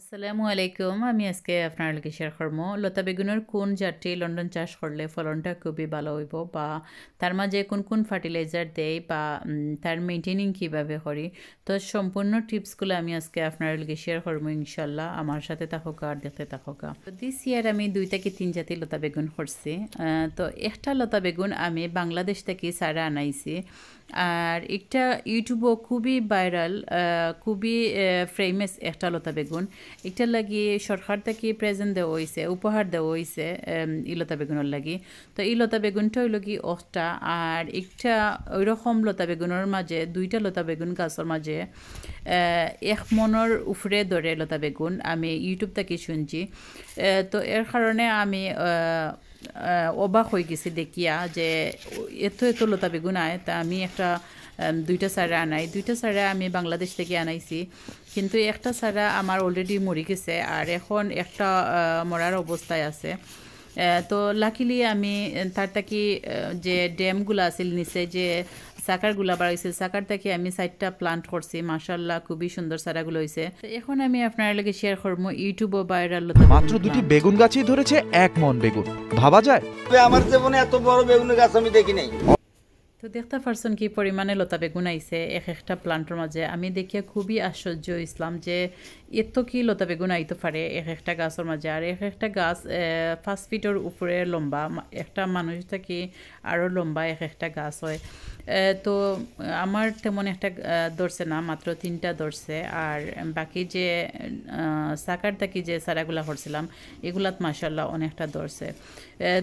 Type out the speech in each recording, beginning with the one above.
আসসালামু আলাইকুম আমি আজকে আপনার লগে শেয়ার করবো লতা বেগুনের কোন জাতটি লন্ডন চাষ করলে ফলনটা খুবই ভালো হইব বা তার মাঝে কোন কোন ফার্টিলাইজার দেয় বা তার মেনটেনিং কিভাবে করি তো সম্পূর্ণ টিপসগুলো আমি আজকে আপনার লগে শেয়ার করবো ইনশাল্লাহ আমার সাথে থাকুক আর দেখতে থাকুক তো দিস ইয়ার আমি দুই থেকে তিন জাতি লতা বেগুন করছি তো একটা লতা বেগুন আমি বাংলাদেশ থেকে সারা আনাইছি আর একটা ইউটিউবও খুবই ভাইরাল খুবই ফেমাস একটা লতা বেগুন এটা লাগি সরকার থেকে প্রেজেন্ট দেওয়া হয়েছে উপহার দেওয়া হয়েছে ইলতা বেগুনের লাগি তো এই লতা বেগুনটা হইল কি অষ্টা আর একটা ওইরকম লতা বেগুনের মাঝে দুইটা লতা বেগুন গাছের মাঝে এক মনের উফরে ধরে লতা বেগুন আমি ইউটিউব থেকে শুনছি তো এর কারণে আমি অবাক হয়ে গেছি দেখিয়া যে এত এত লতা বেগুন আয় তা আমি একটা দুইটা সারা আনাই দুইটা সারা আমি বাংলাদেশ থেকে আনাইছি কিন্তু একটা সারা আমার অলরেডি মরি গেছে আর এখন একটা মরার অবস্থায় আছে তো লাকিলি আমি তার থাকি যে ড্যামগুলো আছিল নিচে যে সাকারগুলা বাড়াইছে সাকার থেকে আমি সাইডটা প্লান্ট করছি মাশাল্লাহ খুবই সুন্দর সারাগুলো হয়েছে এখন আমি আপনার লাগে শেয়ার করব ইউটিউব ও ভাইরাল মাত্র দুটি বেগুন গাছই ধরেছে এক মন বেগুন ভাবা যায় আমার জীবনে এত বড় বেগুন গাছ আমি দেখি নাই তো দেখতে পারছেন কি পরিমাণে লতা বেগুন আইছে এক একটা প্লান্টের মাঝে আমি দেখিয়া খুবই আশ্চর্য ইসলাম যে এত কি লতা বেগুন আইতে পারে এক একটা গাছের মাঝে আর এক একটা গাছ পাঁচ ফিটের উপরে লম্বা একটা মানুষ থাকি আরও লম্বা এক একটা গাছ হয় তো আমার তেমন একটা ধরছে না মাত্র তিনটা ধরছে আর বাকি যে সাকার থাকি যে সারাগুলা করছিলাম এগুলাত মাসাল্লাহ অনেকটা ধরছে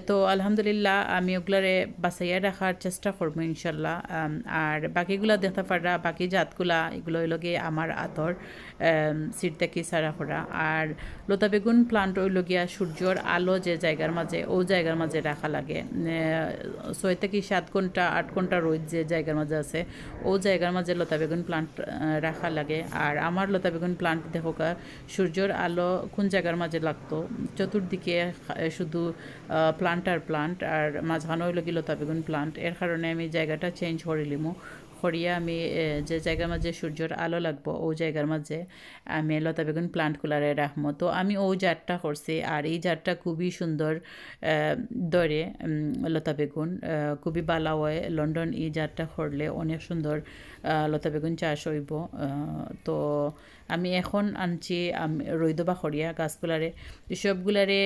তো আলহামদুলিল্লাহ আমি ওগুলারে বাঁচাইয়া রাখার চেষ্টা করবো ইনশাল্লাহ আর বাকিগুলা দেখতে পারা বাকি জাতগুলা এগুলো হইল গিয়ে আমার আতর সিট থেকে সারা করা আর লতা বেগুন প্লান্ট হইল গিয়া সূর্যর আলো যে জায়গার মাঝে ও জায়গার মাঝে রাখা লাগে ছয় থেকে সাত ঘন্টা আট ঘন্টা রোদ যে জায়গার মাঝে আছে ও জায়গার মাঝে লতা বেগুন প্লান্ট রাখা লাগে আর আমার লতা বেগুন প্লান্ট দেখো সূর্যর আলো কোন জায়গার মাঝে লাগতো চতুর্দিকে শুধু প্লান্ট আর প্লান্ট আর মাঝখানে হইল লগি লতা বেগুন প্লান্ট এর কারণে আমি জায়গাটা চেঞ্জ করে লিমু করিয়া আমি যে জায়গার মাঝে সূর্যর আলো লাগবো ও জায়গার মাঝে আমি লতা বেগুন প্লান্ট কুলারে রাখবো তো আমি ও জারটা করছি আর এই জারটা খুবই সুন্দর দরে লতা বেগুন খুবই বালা হয় লন্ডন এই জারটা করলে অনেক সুন্দর লতা বেগুন চাষ হইব তো আমি এখন আনছি আমি রৈদ বা খড়িয়া গাছগুলারে সবগুলারে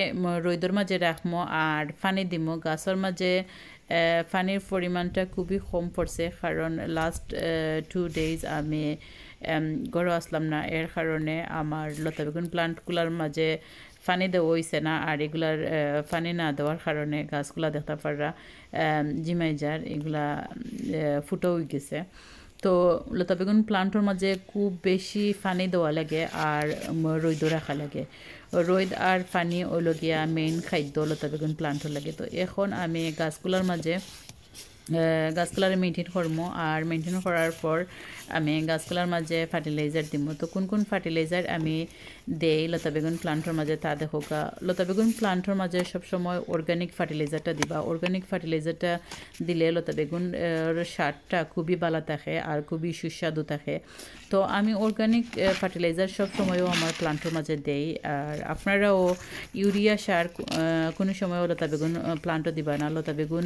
রৈদর মাঝে রাখবো আর ফানি দিমো গাছের মাঝে পানির পরিমাণটা খুবই কম পড়ছে কারণ লাস্ট টু ডেইজ আমি ঘরে আসলাম না এর কারণে আমার লতা বেগুন প্লান্টগুলার মাঝে পানি দেওয়া হয়েছে না আর এগুলার পানি না দেওয়ার কারণে গাছগুলা দেখতে পারা জিমাই যার এগুলা ফুটো হয়ে গেছে তো লতা বেগুন প্লান্টর মাঝে খুব বেশি ফানি দেওয়া লাগে আর রৈদ রাখা লাগে রৈদ আর ফানি ওইলগিয়া মেইন খাদ্য লতা বেগুন প্লান্টর লাগে তো এখন আমি গাছগুলোর মাঝে গাছগুলারে মেনটেন করবো আর মেনটেন করার পর আমি গাছগুলার মাঝে ফার্টিলাইজার দিব তো কোন কোন ফার্টিলাইজার আমি দেই লতা বেগুন প্লান্টর মাঝে তা দেখো লতা বেগুন প্লান্টর মাঝে সবসময় অর্গ্যানিক ফার্টিলাইজারটা দিবা অর্গ্যানিক ফার্টিলাইজারটা দিলে লতা বেগুন সারটা খুবই ভালো থাকে আর খুবই সুস্বাদু থাকে তো আমি অর্গ্যানিক ফার্টিলাইজার সবসময়ও আমার প্লান্টর মাঝে দেই আর আপনারাও ইউরিয়া সার কোনো সময় লতা বেগুন প্লান্টও দিবা না লতা বেগুন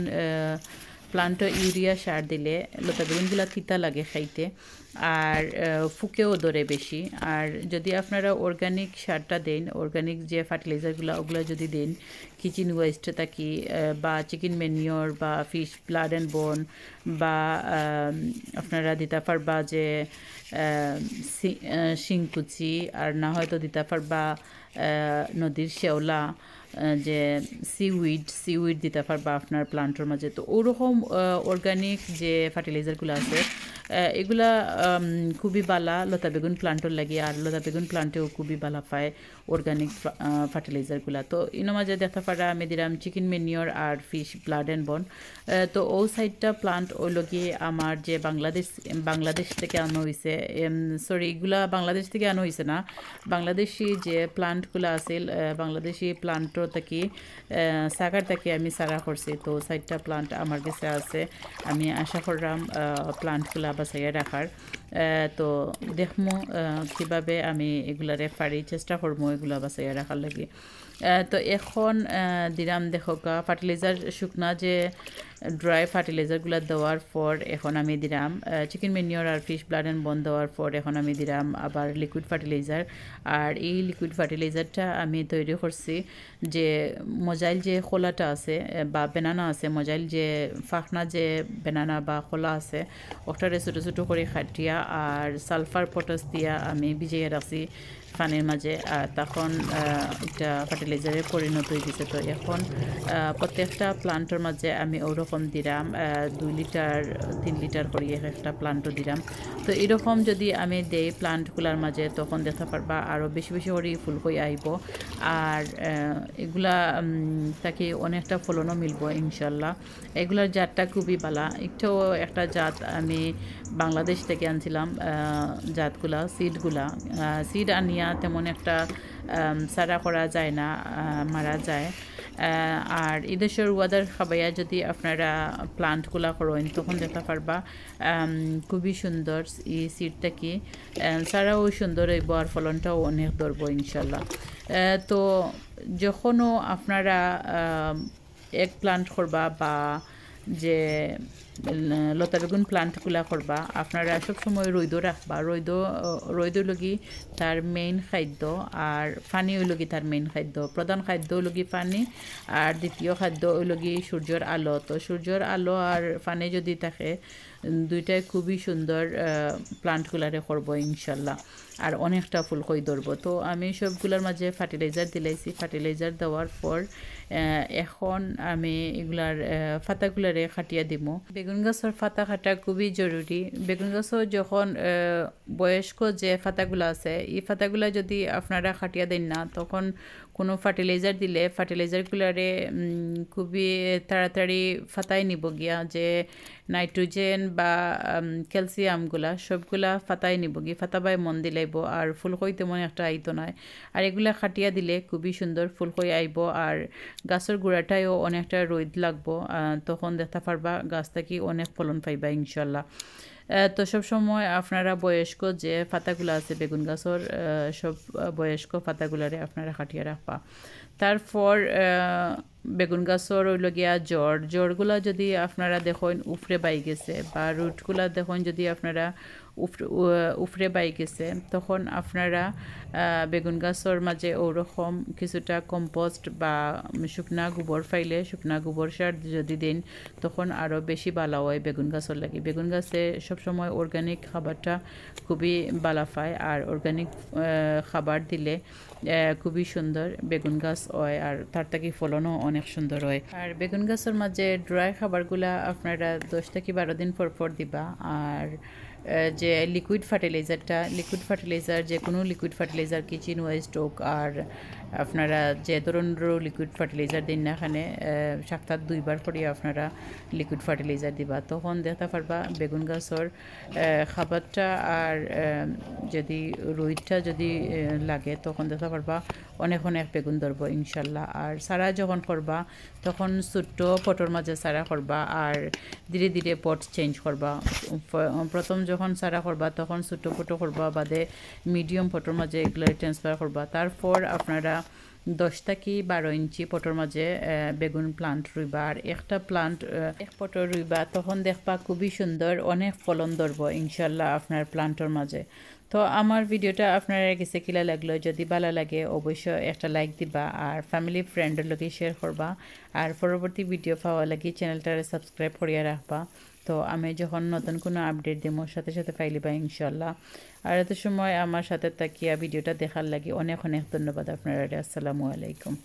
প্লান্টও ইউরিয়া সার দিলে লতা বেগুনগুলো তিতা লাগে খাইতে আর ফুকেও ধরে বেশি আর যদি আপনারা অর্গানিক সারটা দেন অর্গানিক যে ফার্টিলাইজারগুলো ওগুলো যদি দেন কিচেন ওয়েস্ট থাকি বা চিকেন ম্যানিওর বা ফিশ ব্লাড অ্যান্ড বোন বা আপনারা দিতাফার বা যে শিংকুচি আর না হয়তো দিতাফার বা নদীর শেওলা যে সিউইড সিউইড দিতে পারবা আপনার প্লান্টের মাঝে তো ওরকম অর্গানিক যে ফার্টিলাইজারগুলো আছে এগুলা খুবই বালা লতা বেগুন প্লান্টর লাগে আর লতা বেগুন প্লান্টেও খুবই বালা পায় অর্গানিক ফার্টিলাইজারগুলা তো ইনোমাজে দেখা পারা আমি দিলাম চিকেন মেনিওর আর ফিশ ব্লাড অ্যান্ড বন তো ও সাইডটা প্লান্ট ওই গিয়ে আমার যে বাংলাদেশ বাংলাদেশ থেকে আনো হয়েছে সরি এগুলা বাংলাদেশ থেকে আনা হয়েছে না বাংলাদেশি যে প্লান্টগুলো আছে বাংলাদেশি প্লান্টও থাকি সাগার থাকি আমি সারা করছি তো সাইডটা প্লান্ট আমার কাছে আছে আমি আশা করলাম প্লান্টগুলা বাসাইয়া রাখার তো দেখমো কিভাবে আমি এগুলারে পারি চেষ্টা করবো এগুলো বাসাইয়া রাখার লাগে তো এখন দিলাম দেখো ফার্টিলাইজার শুকনা যে ড্রাই ফার্টিলাইজারগুলো দেওয়ার পর এখন আমি দিলাম চিকেন মেনিওর আর ফিশ ব্লাড অ্যান্ড বন দেওয়ার পর এখন আমি দিলাম আবার লিকুইড ফার্টিলাইজার আর এই লিকুইড ফার্টিলাইজারটা আমি তৈরি করছি যে মজাইল যে খোলাটা আছে বা বেনানা আছে মজাইল যে ফাঁকনা যে বেনানা বা খোলা আছে ওটারে ছোটো ছোটো করে খাটিয়া আর সালফার পটাস দিয়া আমি ভিজিয়ে রাখছি ফানের মাঝে তখন একটা ফার্টিলাইজারে পরিণত হয়ে গেছে তো এখন প্রত্যেকটা প্লান্টের মাঝে আমি ওরকম দিলাম দুই লিটার তিন লিটার করি একটা প্লান্টও দিলাম তো এরকম যদি আমি দেই প্লান্টগুলার মাঝে তখন দেখা পারবা আরও বেশি বেশি করে ফুল ফুলকই আইব আর এগুলা তাকে অনেকটা ফলনও মিলব ইনশাল্লাহ এগুলার জাতটা খুবই ভালো একটু একটা জাত আমি বাংলাদেশ থেকে আনছিলাম জাতগুলা সিডগুলা সিড আনিয়ে নিয়ে তেমন একটা সারা করা যায় না মারা যায় আর ইদেশের ওয়াদার খাবাইয়া যদি আপনারা প্লান্টগুলা করেন তখন দেখতে পারবা খুবই সুন্দর এই সিডটা কি সারাও সুন্দর হইব আর ফলনটাও অনেক ধরবো ইনশাল্লাহ তো যখনও আপনারা এক প্লান্ট করবা বা যে লতা বেগুন প্লান্টগুলা করবা আপনারা সময় রৈদ রাখবা রৈদ রৈদ লগি তার মেইন খাদ্য আর পানি লগি তার মেইন খাদ্য প্রধান খাদ্য লগি পানি আর দ্বিতীয় খাদ্য লগি সূর্যর আলো তো সূর্যর আলো আর পানি যদি থাকে দুইটাই খুবই সুন্দর প্লান্টগুলারে করব ইনশাল্লাহ আর অনেকটা ফুল কই ধরবো তো আমি সবগুলোর মাঝে ফার্টিলাইজার দিলাইছি ফার্টিলাইজার দেওয়ার পর এখন আমি এগুলার ফাতাগুলারে খাটিয়া দিব বেগুন গাছের ফাতা খাটা খুবই জরুরি বেগুন গাছও যখন বয়স্ক যে ফাতাগুলো আছে এই ফাতাগুলো যদি আপনারা খাটিয়া দেন না তখন কোনো ফার্টিলাইজার দিলে ফার্টিলাইজারগুলারে খুবই তাড়াতাড়ি ফাতায় নিব গিয়া যে নাইট্রোজেন বা ক্যালসিয়ামগুলা সবগুলা ফাতায় নিব গিয়ে ফাতা বাই মন দিলাইব আর ফুলকই তেমন একটা আইত নয় আর এগুলা খাটিয়া দিলে খুবই সুন্দর ফুলকই আইব আর গাছের গোড়াটায়ও অনেকটা রোদ লাগবো তখন দেখতে পারবা গাছ কি অনেক ফলন পাইবা ইনশাল্লাহ তো সব সময় আপনারা বয়স্ক যে ফাতাগুলো আছে বেগুন গাছর সব বয়স্ক ফাতাগুলারে আপনারা কাটিয়ে রাখবা তারপর বেগুন গাছর ওইল গিয়া জ্বর জ্বরগুলা যদি আপনারা দেখেন উফরে বাই গেছে বা রুটগুলো দেখেন যদি আপনারা উফরে বাই গেছে তখন আপনারা বেগুন গাছর মাঝে ওরকম কিছুটা কম্পোস্ট বা শুকনা গোবর ফাইলে শুকনা গোবর সার যদি দিন তখন আরও বেশি বালা হয় বেগুন গাছর লাগে বেগুন গাছে সবসময় অর্গ্যানিক খাবারটা খুবই বালা পায় আর অর্গ্যানিক খাবার দিলে খুবই সুন্দর বেগুন গাছ হয় আর তার থেকে ফলনও অনেক সুন্দর হয় আর বেগুন গাছের মাঝে ড্রাই খাবারগুলা আপনারা দশ থেকে বারো দিন পর পর দিবা আর যে লিকুইড ফার্টিলাইজারটা লিকুইড ফার্টিলাইজার যে কোনো liquid fertiliser fertiliser kitchen waste হোক আর আপনারা যে ধরনের লিকুইড ফার্টিলাইজার দিন না এখানে সপ্তাহ দুইবার করে আপনারা লিকুইড ফার্টিলাইজার দিবা তখন দেখতে পারবা বেগুন গাছর খাবারটা আর যদি রুইটটা যদি লাগে তখন দেখতে পারবা অনেক অনেক বেগুন ধরবো ইনশাল্লাহ আর সারা যখন করবা তখন ছোট্ট পটর মাঝে সারা করবা আর ধীরে ধীরে পট চেঞ্জ করবা প্রথম যখন সারা করবা তখন ছোট্ট পটো করবা বাদে মিডিয়াম পটর মাঝে এগুলো ট্রান্সফার করবা তারপর আপনারা দশটা কি বারো ইঞ্চি পটর মাঝে বেগুন প্লান্ট রুইবা আর একটা প্লান্ট এক পটর রুইবা তখন দেখবা খুবই সুন্দর অনেক ফলন ধরব ইনশাল্লাহ আপনার প্লান্টর মাঝে তো আমার ভিডিওটা আপনারা গেছে কিলা লাগলো যদি ভালো লাগে অবশ্যই একটা লাইক দিবা আর ফ্যামিলি ফ্রেন্ডের লোকে শেয়ার করবা আর পরবর্তী ভিডিও পাওয়া লাগে চ্যানেলটা সাবস্ক্রাইব করিয়া রাখবা তো আমি যখন নতুন কোনো আপডেট দেবো সাথে সাথে বা ইনশাল্লাহ আর এত সময় আমার সাথে তাকিয়া ভিডিওটা দেখার লাগে অনেক অনেক ধন্যবাদ আপনারা আসসালামু আলাইকুম